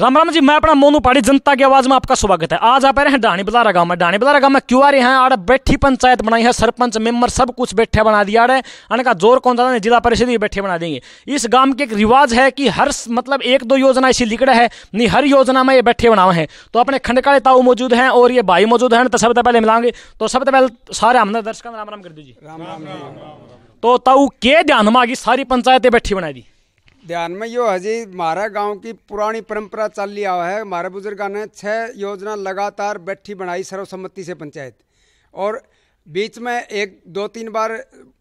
राम राम जी मैं अपना मोनू पहाड़ी जनता की आवाज में आपका स्वागत है आज आप रहे हैं डाणी बलारा गांव में डाणी बलारा गांव में क्यों आ रहे हैं आड़ बैठी पंचायत बनाई है सरपंच मेंबर सब कुछ बैठे बना दिया है अनका जोर कौन ज्यादा जिला परिषद भी बैठे बना देंगे इस गांव के एक रिवाज है कि हर मतलब एक दो योजना ऐसी लिखड़ा है नहीं हर योजना में ये बैठे बनाए हैं तो अपने खंडकाले ताऊ मौजूद हैं और ये भाई मौजूद हैं तो सबसे पहले मिलाएंगे तो सबसे पहले सारे हमने दर्शकों राम राम कर दीजिए तो ताऊ के ध्यान में आगे सारी पंचायतें बैठी बनाई दी ध्यान में यो हजी हमारा गांव की पुरानी परंपरा चल लिया है हमारे बुजुर्गों ने छः योजना लगातार बैठी बनाई सर्वसम्मति से पंचायत और बीच में एक दो तीन बार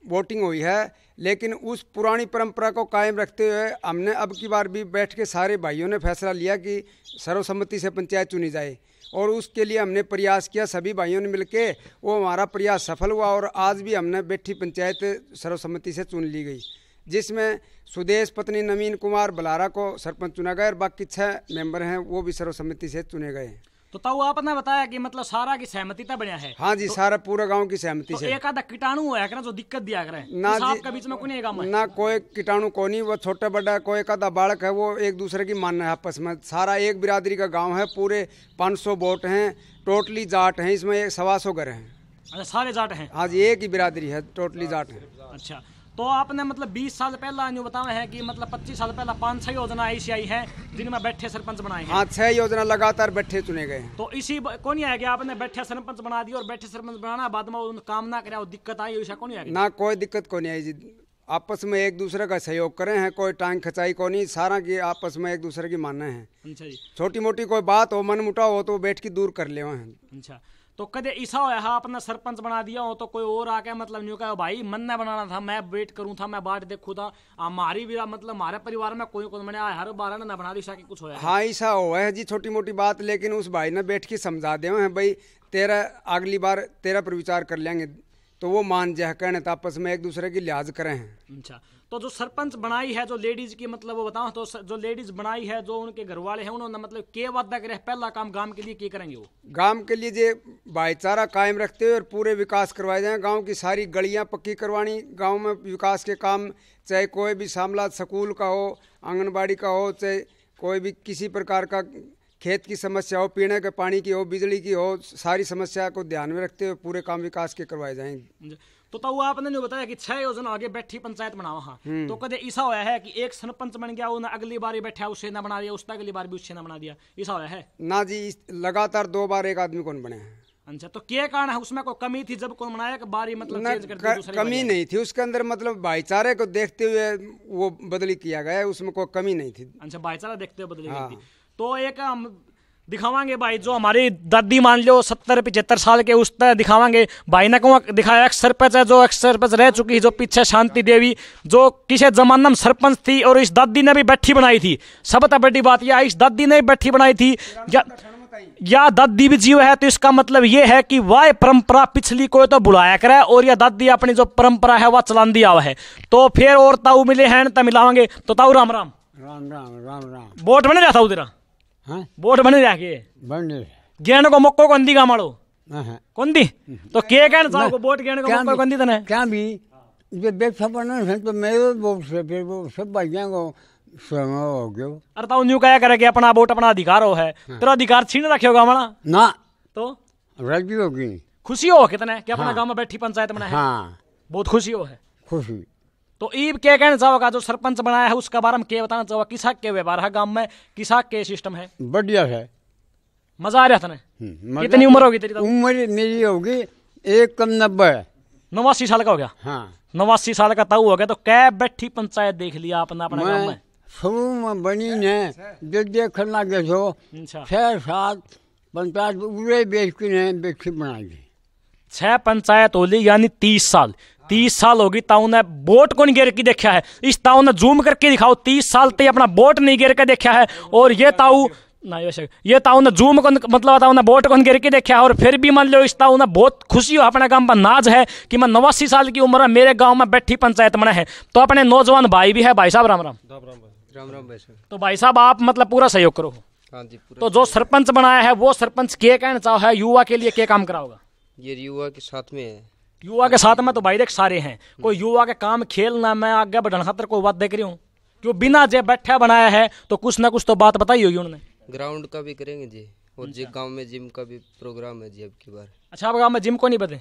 वोटिंग हुई है लेकिन उस पुरानी परंपरा को कायम रखते हुए हमने अब की बार भी बैठ के सारे भाइयों ने फैसला लिया कि सर्वसम्मति से पंचायत चुनी जाए और उसके लिए हमने प्रयास किया सभी भाइयों ने मिलके वो हमारा प्रयास सफल हुआ और आज भी हमने बैठी पंचायत सर्वसम्मति से चुन ली गई जिसमें सुदेश पत्नी नवीन कुमार बलारा को सरपंच चुना गया और बाकी छह मेंबर हैं वो भी सर्वसम्मति से चुने गए हैं तो तब आपने बताया कि मतलब सारा की सहमति तक बढ़िया है हाँ जी तो, सारा पूरा गांव की सहमति तो से एक आधा कीटाणु है जो दिक्कत दिया करे ना तो बीच में कोई काम ना कोई कीटाणु को नहीं वो छोटा बड़ा कोई एक आधा बालक है वो एक दूसरे की मानना है आपस में सारा एक बिरादरी का गाँव है पूरे पाँच सौ वोट है टोटली जाट है इसमें सवा सौ घर है अच्छा, सारे जाट है हाँ जी एक ही बिरादरी है टोटली जाट है अच्छा तो आपने मतलब 20 साल पहला जो बताया है कि मतलब 25 साल पहला पांच छह योजना ऐसी आई है जिनमें बैठे सरपंच बनाए हैं हाँ छह योजना लगातार बैठे चुने गए तो इसी नहीं आया कि आपने बैठे सरपंच बना दिया और बैठे सरपंच बनाना बाद में काम ना कराया दिक्कत आई ऐसा कौन आया ना कोई दिक्कत को नहीं आई जी आपस में एक दूसरे का सहयोग करें हैं कोई टांग खचाई को नहीं सारा की आपस में एक दूसरे की माने है अच्छा छोटी मोटी कोई बात हो मन मुटाव हो तो बैठ के दूर कर ले अच्छा तो कदे ऐसा होया है अपना सरपंच बना दिया हो तो कोई और आके मतलब न्यू कहो भाई मन ने बनाना था मैं वेट करूँ था मैं बाट देखू था हमारी भी मतलब हमारे परिवार में कोई कोई मैंने हर बार ना बना दी शाकी कुछ होया हाँ ऐसा हुआ है जी छोटी मोटी बात लेकिन उस भाई ने बैठ के समझा दे हैं भाई तेरा अगली बार तेरा पर विचार कर लेंगे तो वो मान जाए कहने तो में एक दूसरे की लिहाज करें अच्छा तो जो सरपंच बनाई है जो लेडीज़ की मतलब वो बताऊँ तो जो लेडीज़ बनाई है जो उनके घर वाले हैं उन्होंने मतलब के वादा करे पहला काम गांव के लिए क्या करेंगे वो गांव के लिए जो भाईचारा कायम रखते हुए और पूरे विकास करवाए जाए गाँव की सारी गलियाँ पक्की करवानी गाँव में विकास के काम चाहे कोई भी शामला स्कूल का हो आंगनबाड़ी का हो चाहे कोई भी किसी प्रकार का खेत की समस्या हो पीने के पानी की हो बिजली की हो सारी समस्या को ध्यान में रखते हुए पूरे काम विकास के करवाए जाएंगे तो तब आपने जो बताया कि छह योजना आगे बैठी पंचायत बनावा हाँ हम्म। तो कदे ऐसा होया है कि एक सरपंच बन गया उन्हें अगली बार ही बैठा उसे ना बना दिया उसने अगली बार भी उसे ना बना दिया ऐसा होया है ना जी लगातार दो बार एक आदमी कौन बने अच्छा तो क्या कारण है उसमें कोई कमी थी जब कौन बनाया कि बारी मतलब चेंज कर क, कमी नहीं थी उसके अंदर मतलब भाईचारे को देखते हुए वो बदली किया गया उसमें कोई कमी नहीं थी अच्छा भाईचारा देखते हुए बदली हाँ। तो एक दिखावांगे भाई जो हमारी दादी मान लो सत्तर पिछहत्तर साल के उस तरह दिखावांगे भाई ने कहूँ दिखाया एक सरपंच है जो एक सरपंच रह चुकी है जो पीछे शांति देवी जो किसी जमाने में सरपंच थी और इस दादी ने भी बैठी बनाई थी सबसे बड़ी बात यह इस दादी ने भी बैठी बनाई थी या या दादी भी जीव है तो इसका मतलब ये है कि वह परंपरा पिछली को तो बुलाया करे और या दादी अपनी जो परंपरा है वह चला दिया है तो फिर और ताऊ मिले हैं तो मिलावांगे तो ताऊ राम राम राम राम राम राम वोट बने जाता तेरा हाँ? बोट बने जाके बने गेण को मक्को कोंदी का मारो हाँ, हाँ। कोंदी तो के कहन साहब को बोट गेण को मक्को कोंदी तने तो क्या भी ये बेसबर ना है तो मेरे बोट से फिर वो सब भाइयों को समय हो गयो अरे ताऊ न्यू कहा करे कि अपना वोट अपना अधिकार हो है तेरा अधिकार छीन रखेगा हमारा ना तो रजी होगी खुशी हो कितने कि अपना गांव में बैठी पंचायत में है हां बहुत खुशी हो है खुशी तो ईब के कहना चाहोगा जो सरपंच बनाया है उसके बारे में क्या बताना चाहोगा किसा के व्यवहार है गाँव में किसा के सिस्टम है बढ़िया है मजा आ रहा था ना हम्म, कितनी उम्र होगी तेरी तो? उम्र मेरी होगी एक कम नब्बे नवासी साल का हो गया हाँ नवासी साल का तब हो गया तो कै बैठी पंचायत देख लिया आपने अपने गाँव में शुरू में बनी ने जो देखने लगे जो अच्छा। छह सात पंचायत पूरे बेच के ने बेटी बनाई थी छह पंचायत होली यानी तीस साल तीस साल होगी ताऊ ने बोट को नहीं गिर के देखा है इस ताऊ ने जूम करके दिखाओ तीस साल तक अपना बोट नहीं गिर के देखा है और ये ताऊ ना ये ये ताऊ ने जूम को मतलब ताऊ ने बोट कौन के देखा और फिर भी मान लो इस ताऊ ने बहुत खुशी हो अपने गांव पर नाज है कि मैं नवासी साल की उम्र है मेरे गांव में बैठी पंचायत मना है तो अपने नौजवान भाई भी है भाई साहब राम राम राम राम भाई तो भाई साहब आप मतलब पूरा सहयोग करो हाँ तो जो सरपंच बनाया है वो सरपंच के कहना चाहो है युवा के लिए क्या काम कराओगा ये युवा के साथ में है युवा के साथ में तो भाई देख सारे हैं कोई युवा के काम खेल ना मैं आगे बढ़ाने खातर कोई बात देख रही हूँ क्यों बिना जे बैठा बनाया है तो कुछ ना कुछ तो बात बताई होगी उन्होंने ग्राउंड का भी करेंगे जी और जी गाँव में जिम का भी प्रोग्राम है जी अब की बार अच्छा आप गाँव में जिम को नहीं बदले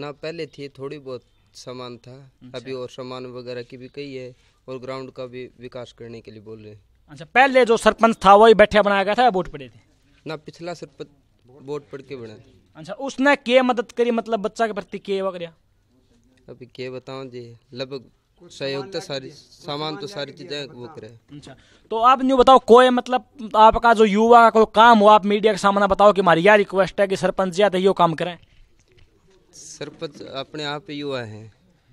ना पहले थी थोड़ी बहुत सामान था अच्छा। अभी और सामान वगैरह की भी कही है और ग्राउंड का भी विकास करने के लिए बोल रहे हैं अच्छा पहले जो सरपंच था वही बैठे बनाया गया था वोट पड़े थे ना पिछला सरपंच वोट पड़ के बनाया अच्छा उसने के मदद करी मतलब बच्चा के प्रति के वगैरह अभी के बताओ जी लगभग सहयोग तो सारी सामान तो सारी चीजें वो करे अच्छा तो आप न्यू बताओ कोई मतलब आपका जो युवा का कोई काम हो आप मीडिया के सामने बताओ कि हमारी यह रिक्वेस्ट है कि सरपंच जी आते यो काम करें सरपंच अपने आप युवा हैं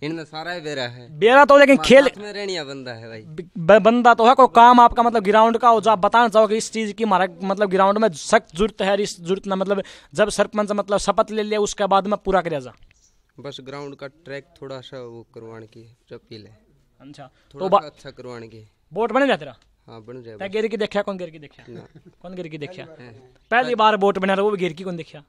इनमें सारा ही बेरा है बेरा तो लेकिन खेल में रेणिया बंदा है भाई बंदा तो है कोई काम आपका मतलब ग्राउंड का हो जो आप बताना चाहो इस चीज की हमारा मतलब ग्राउंड में सख्त जरूरत है इस जरूरत ना मतलब जब सरपंच मतलब शपथ ले लिया उसके बाद में पूरा करा जा बस ग्राउंड का ट्रैक थोड़ा सा वो करवाने की अपील है अच्छा तो अच्छा करवाने की बोट बने जाते रहा हाँ बन जाए गिर की देखा कौन गिर की देखा कौन गिर की देखा पहली बार बोट बना रहा वो गिर की कौन देखा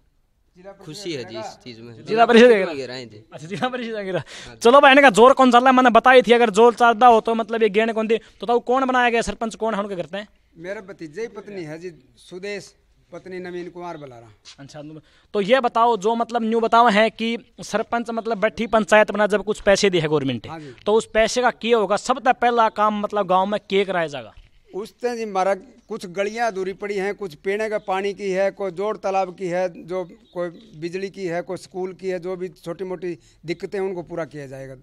खुशी है जी इस चीज में जिला परिषद अच्छा जिला परिषद हाँ चलो भाई का जोर कौन चल मैंने बताई थी अगर जोर चलता हो तो मतलब ये गेंद कौन थी तो ताऊ कौन बनाया गया सरपंच कौन है उनके करते हैं मेरे भतीजे ही पत्नी है जी सुदेश पत्नी नवीन कुमार बलारा अच्छा तो, तो ये बताओ जो मतलब न्यू बताओ है कि सरपंच मतलब बैठी पंचायत बना जब कुछ पैसे दिए है गवर्नमेंट हाँ तो उस पैसे का क्या होगा सबसे पहला काम मतलब गाँव में के कराया जाएगा उस जी मारा कुछ गलियां दूरी पड़ी हैं कुछ पीने के पानी की है कोई जोड़ तालाब की है जो कोई बिजली की है कोई स्कूल की है जो भी छोटी मोटी दिक्कतें उनको पूरा किया जाएगा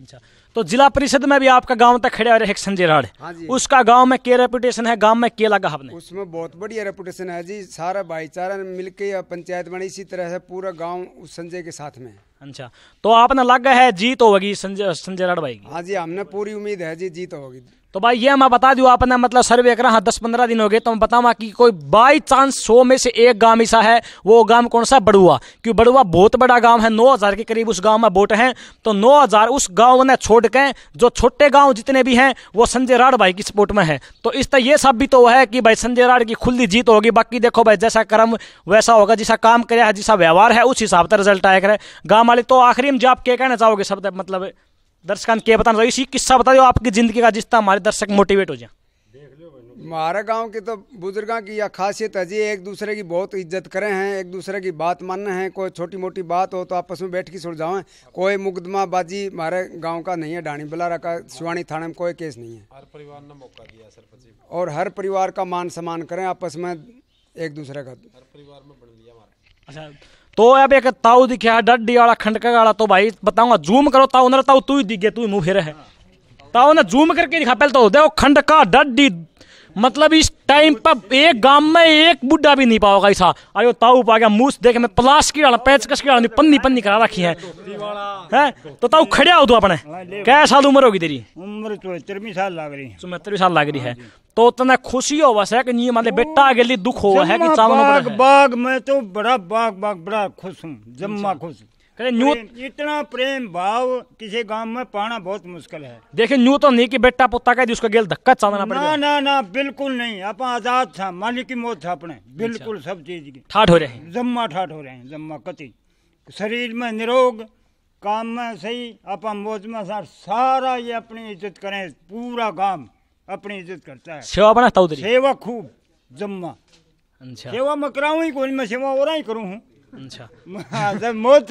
अच्छा तो जिला परिषद में भी आपका गांव तक खड़े रहे संजय राड हाँ जी उसका गांव में क्या रेपुटेशन है गांव में क्या लगा आपने उसमें बहुत बढ़िया रेपुटेशन है जी सारा भाईचारा के पंचायत बने इसी तरह से पूरा गाँव उस संजय के साथ में अच्छा तो आपने लगा है जीत होगी संजय संजय राड भाई की हाँ जी हमने पूरी उम्मीद है जी जीत होगी तो भाई ये हमें बता दू आपने मतलब सर्वे करा हाँ दस पंद्रह दिन हो गए तो हम बताऊंगा कि कोई बाई चांस सो में से एक गांव ऐसा है वो गांव कौन सा बड़ुआ क्यों बड़ुआ बहुत बड़ा गांव है नौ हज़ार के करीब उस गांव में वोट हैं तो नौ हज़ार उस गांव ने छोड़ के जो छोटे गांव जितने भी हैं वो संजय राड भाई की सपोर्ट में है तो इस तरह ये सब भी तो है कि भाई संजय राड की खुली जीत होगी बाकी देखो भाई जैसा कर्म वैसा होगा जैसा काम करे जैसा व्यवहार है उस हिसाब से रिजल्ट आया करे गाँव वाले तो आखिरी में जो आप क्या कहना चाहोगे सब तो मतलब दर्शक के बताना चाहिए इसी किस्सा बता दो आपकी जिंदगी का जिसका हमारे दर्शक मोटिवेट हो जाए हमारे गांव के तो बुजुर्ग की यह खासियत है जी एक दूसरे की बहुत इज्जत करें हैं एक दूसरे की बात मानना है कोई छोटी मोटी बात हो तो आपस में बैठ के सुलझावें कोई मुकदमा बाजी हमारे गांव का नहीं है डाणी बलारा का शिवानी थाने में कोई केस नहीं है हर परिवार ने मौका दिया सरपंच और हर परिवार का मान सम्मान करें आपस में एक दूसरे का हर परिवार में बन लिया हमारा अच्छा तो अब एक ताऊ दिखा डड्डी वाला खंडका वाला तो भाई बताऊंगा जूम करो ताऊ ना ताऊ तू ही दिख गया तू ही मुँह फेरे है ताऊ ने जूम करके दिखा पहले तो देखो खंडका डड्डी मतलब इस टाइम पर एक गांव में एक बुढ़ा भी नहीं पाओगा ऐसा अरे ताऊ पा गया मूस देखे मैं प्लास की डाल पैचकश की डाल पन्नी पन्नी करा रखी है हैं तो ताऊ खड़े हो तू अपने क्या साल उम्र होगी तेरी उम्र चौहत्तरवीं तो साल लग रही है चौहत्तरवीं साल लग रही है तो उतना तो खुशी हो बस है कि नहीं मतलब बेटा आगे लिए दुख हो है कि बाग बाग मैं तो बड़ा बाग बाग बड़ा खुश हूँ जम्मा अच्छा। खुश इतना प्रेम भाव किसी गांव में पाना बहुत मुश्किल है देखे न्यू तो नहीं कि बेटा पुता कह उसका गेल धक्का चाहना ना, ना ना ना बिल्कुल नहीं अपना आजाद था मालिक की मौत था अपने अच्छा। बिल्कुल सब चीज की ठाठ हो रहे हैं जम्मा ठाठ हो रहे हैं जम्मा कति शरीर में निरोग काम में सही अपा मौज में सार सारा ये अपनी इज्जत करें पूरा गांव अपनी इज्जत करता है सेवा बना सेवा खूब जम्मा अच्छा। सेवा मैं कराऊ ही कोई मैं सेवा और ही करूँ हूँ अच्छा। तो।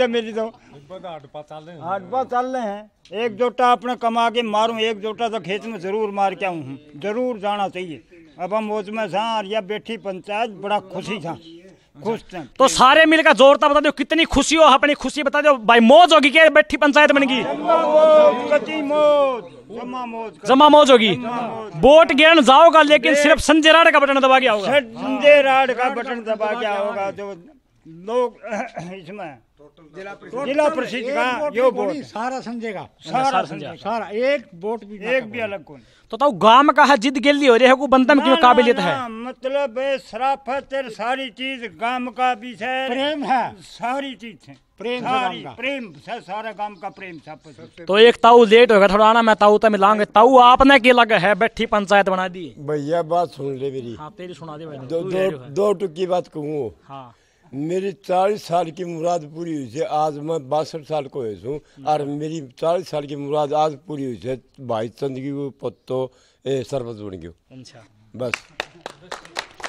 एक जोटा अपने कमा के मारूं एक जोटा तो खेत में जरूर मार के आऊँ जरूर जाना चाहिए अब हम मौज में या बैठी पंचायत बड़ा खुशी था खुश तो सारे मिलकर जोरता बता दो कितनी खुशी हो अपनी खुशी बता दो भाई मौज होगी क्या बैठी पंचायत बन गई जमा मौज होगी वोट गेन जाओगा लेकिन सिर्फ संजय राड का बटन दबा गया होगा संजय राड का बटन दबा गया होगा जो लोग इसमें जिला परिषद का हाँ, यो वोट सारा समझेगा सारा समझेगा सारा एक वोट भी एक भी अलग कौन तो तो गांव का है जिद गिल्ली हो रही है को बंदम की काबिलियत है मतलब शराफत सारी चीज गांव का भी है प्रेम है सारी चीज है प्रेम सारी प्रेम से सारा गांव का प्रेम सब तो एक ताऊ लेट होगा थोड़ा आना मैं ताऊ तो मिलाऊंगे ताऊ आपने क्या लग है बैठी पंचायत बना दी भैया बात सुन ले मेरी हाँ तेरी सुना दे दो टुक की बात कहूँ हाँ मेरी चालीस साल की मुराद पूरी हुई है आज मैं बासठ साल को हुई हूँ और मेरी चालीस साल की मुराद आज पूरी हुई है भाई चंदगी पत्तो ए सरबत बन गयो अच्छा बस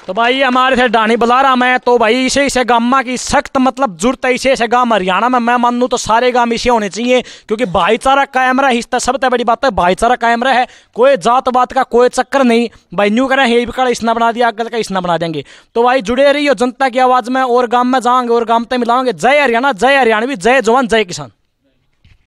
तो भाई हमारे से डानी रहा मैं तो भाई इसे इसे गामा की सख्त मतलब जरूरत है इसे इसे गाम हरियाणा में मैं मान लू तो सारे गांव इसे होने चाहिए क्योंकि भाईचारा कायम रहा है सबसे बड़ी बात है भाईचारा कायम रहा है कोई जातवात का कोई चक्कर नहीं भाई न्यू करें हे भी कड़ा इसना बना दिया अगर का इसना बना देंगे तो भाई जुड़े रही जनता की आवाज़ में और गाँव में जाऊंगे और गाँव तक मिलाओगे जय हरियाणा जय हरियाणवी जय जवान जय किसान